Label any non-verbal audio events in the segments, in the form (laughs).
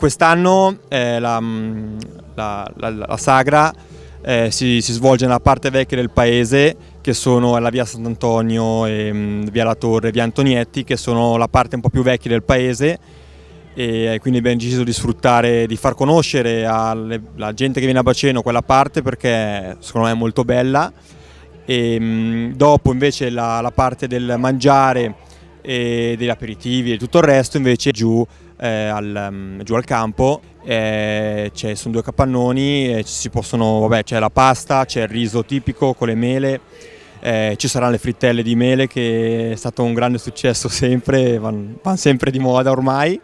Quest'anno eh, mm, la, la, la, la, sagra eh, si, si, svolge nella parte vecchia del paese che sono la via Sant'Antonio, mm, via La Torre, via Antonietti che sono la parte un po' più vecchia del paese e eh, quindi abbiamo deciso di sfruttare, di far conoscere alla gente che viene a Baceno quella parte perché secondo me è molto bella e mh, mm, dopo invece la, la parte del mangiare e degli aperitivi e tutto il resto invece giù, eh, al, um, giù al, campo eh, ci sono due capannoni, eh, ci c'è la pasta, c'è il riso tipico con le mele, eh, ci saranno le frittelle di mele che è stato un grande successo (laughs) sempre, vanno, van sempre di moda ormai.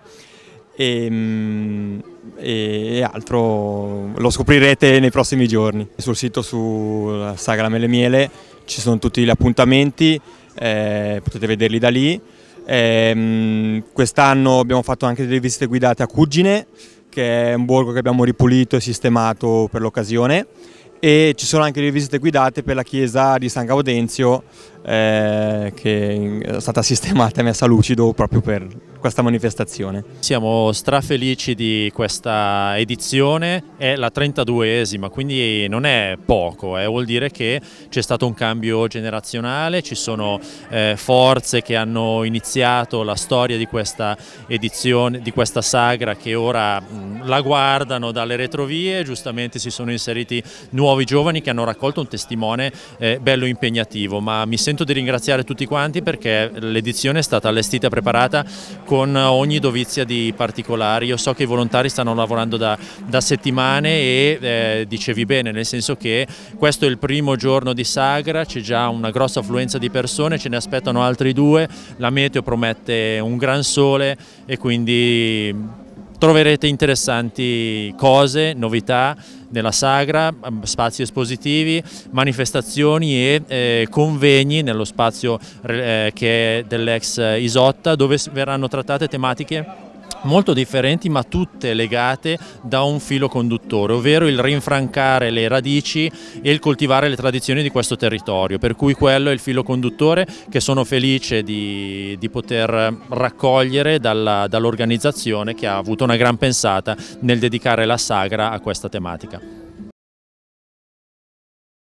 Mm, e, e, altro lo scoprirete nei prossimi giorni. Sul sito su Sagra Mele Miele ci sono tutti gli appuntamenti, eh, potete vederli da lì. Eh, quest'anno abbiamo fatto anche delle visite guidate a Cugine, che è un borgo che abbiamo ripulito e sistemato per l'occasione e ci sono anche le visite guidate per la chiesa di San Gaudenzio eh, che è stata (laughs) sistemata e messa a lucido proprio per questa manifestazione. Siamo strafelici di questa edizione, è la 32esima, quindi non è poco, eh, vuol dire che c'è stato un cambio generazionale, ci sono eh, forze che hanno iniziato la storia di questa edizione, di questa sagra che ora mh, mm, la guardano dalle retrovie, giustamente si sono inseriti nuovi giovani che hanno raccolto un testimone eh, bello impegnativo, ma mi sento di ringraziare tutti quanti perché l'edizione è stata allestita e preparata con con ogni dovizia di particolari. Io so che i volontari stanno lavorando da, da settimane e eh, dicevi bene, nel senso che questo è il primo giorno di sagra, c'è già una grossa affluenza di persone, ce ne aspettano altri due, la meteo promette un gran sole e quindi troverete interessanti cose, novità nella sagra, mm, spazi espositivi, manifestazioni e eh, convegni nello spazio eh, che è dell'ex Isotta dove verranno trattate tematiche molto differenti ma tutte legate da un filo conduttore, ovvero il rinfrancare le radici e il coltivare le tradizioni di questo territorio, per cui quello è il filo conduttore che sono felice di, di poter raccogliere dall'organizzazione dall che ha avuto una gran pensata nel dedicare la sagra a questa tematica.